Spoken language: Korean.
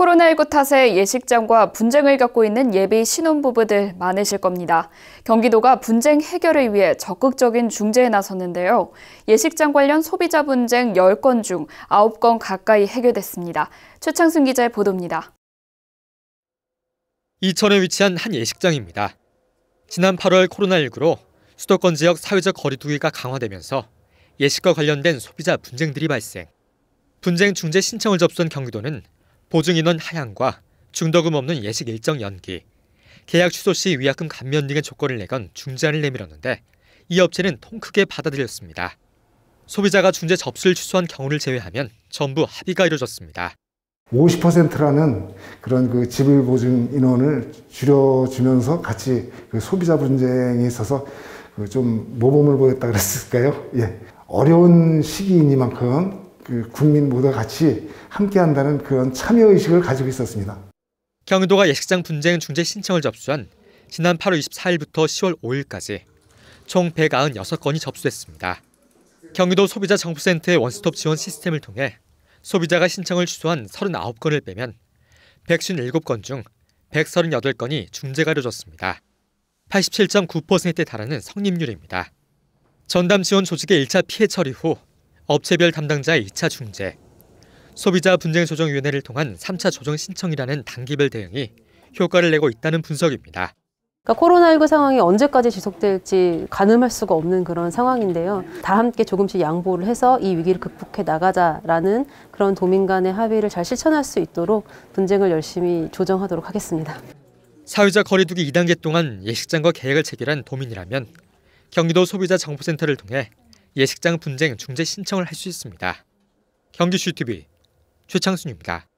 코로나19 탓에 예식장과 분쟁을 겪고 있는 예비 신혼부부들 많으실 겁니다. 경기도가 분쟁 해결을 위해 적극적인 중재에 나섰는데요. 예식장 관련 소비자 분쟁 10건 중 9건 가까이 해결됐습니다. 최창순 기자의 보도입니다. 이천에 위치한 한 예식장입니다. 지난 8월 코로나19로 수도권 지역 사회적 거리두기가 강화되면서 예식과 관련된 소비자 분쟁들이 발생. 분쟁 중재 신청을 접수한 경기도는 보증인원 하향과 중도금 없는 예식 일정 연기, 계약 취소 시 위약금 감면 등의 조건을 내건 중재안을 내밀었는데 이 업체는 통 크게 받아들였습니다. 소비자가 중재 접수를 취소한 경우를 제외하면 전부 합의가 이루어졌습니다. 50%라는 그런 그 지불보증 인원을 줄여주면서 같이 그 소비자 분쟁에 있어서 그좀 모범을 보였다 그랬을까요? 예. 어려운 시기이니만큼 그 국민 모두 같이 함께한다는 그런 참여의식을 가지고 있었습니다. 경기도가 예식장 분쟁 중재 신청을 접수한 지난 8월 24일부터 10월 5일까지 총 196건이 접수됐습니다. 경기도 소비자 정보센터의 원스톱 지원 시스템을 통해 소비자가 신청을 취소한 39건을 빼면 157건 중 138건이 중재가려졌습니다. 87.9%에 달하는 성립률입니다. 전담 지원 조직의 1차 피해 처리 후 업체별 담당자 2차 중재, 소비자 분쟁 조정위원회를 통한 3차 조정 신청이라는 단기별 대응이 효과를 내고 있다는 분석입니다. 그러니까 코로나19 상황이 언제까지 지속될지 가늠할 수가 없는 그런 상황인데요. 다 함께 조금씩 양보를 해서 이 위기를 극복해 나가자라는 그런 도민 간의 합의를 잘 실천할 수 있도록 분쟁을 열심히 조정하도록 하겠습니다. 사회적 거리두기 2단계 동안 예식장과 계약을 체결한 도민이라면 경기도 소비자 정보센터를 통해 예식장 분쟁 중재 신청을 할 수 있습니다. 경기슈TV 최창순입니다.